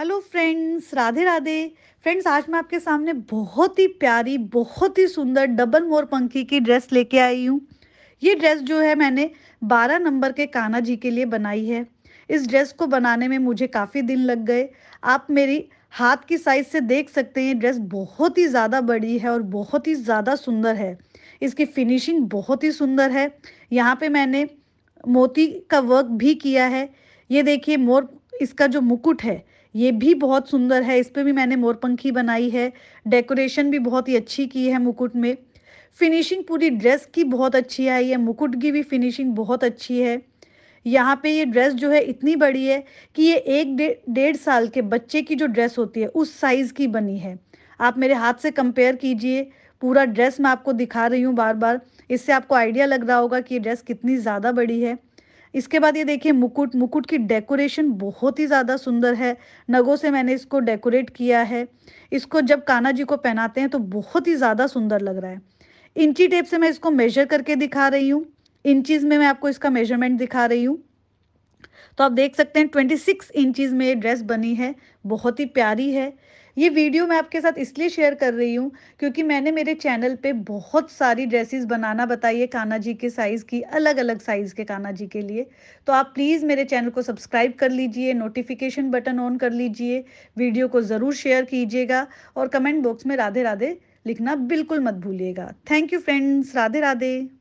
hello friends Radhe Radhe friends आज मैं आपके सामने बहुत ही प्यारी बहुत ही सुंदर डबल मोर पंखी की ड्रेस लेके आई हूँ ये ड्रेस जो है मैंने 12 नंबर के कान्हा जी के लिए बनाई है इस ड्रेस को बनाने में मुझे काफ़ी दिन लग गए आप मेरी हाथ की साइज से देख सकते हैं ये ड्रेस बहुत ही ज़्यादा बड़ी है और बहुत ही ज़्यादा सुंदर है इसकी फिनिशिंग बहुत ही सुंदर है यहाँ पे मैंने मोती का वर्क भी किया है ये देखिए मोर इसका जो मुकुट है ये भी बहुत सुंदर है इस पर भी मैंने मोरपंखी बनाई है डेकोरेशन भी बहुत ही अच्छी की है मुकुट में फिनिशिंग पूरी ड्रेस की बहुत अच्छी आई है मुकुट की भी फिनिशिंग बहुत अच्छी है यहाँ पे ये ड्रेस जो है इतनी बड़ी है कि ये एक डेढ़ साल के बच्चे की जो ड्रेस होती है उस साइज़ की बनी है आप मेरे हाथ से कंपेयर कीजिए पूरा ड्रेस मैं आपको दिखा रही हूँ बार बार इससे आपको आइडिया लग रहा होगा कि ये ड्रेस कितनी ज़्यादा बड़ी है इसके बाद ये देखिए मुकुट मुकुट की डेकोरेशन बहुत ही ज़्यादा सुंदर है नगों से मैंने इसको डेकोरेट किया है इसको जब काना जी को पहनाते हैं तो बहुत ही ज़्यादा सुंदर लग रहा है इंची टेप से मैं इसको मेजर करके दिखा रही हूँ इंचीज़ में मैं आपको इसका मेजरमेंट दिखा रही हूँ तो आप देख सकते हैं 26 इंचज में ये ड्रेस बनी है बहुत ही प्यारी है ये वीडियो मैं आपके साथ इसलिए शेयर कर रही हूँ क्योंकि मैंने मेरे चैनल पे बहुत सारी ड्रेसेस बनाना बताई है काना जी के साइज़ की अलग अलग साइज़ के काना जी के लिए तो आप प्लीज़ मेरे चैनल को सब्सक्राइब कर लीजिए नोटिफिकेशन बटन ऑन कर लीजिए वीडियो को ज़रूर शेयर कीजिएगा और कमेंट बॉक्स में राधे राधे लिखना बिल्कुल मत भूलिएगा thank you friends Radhe Radhe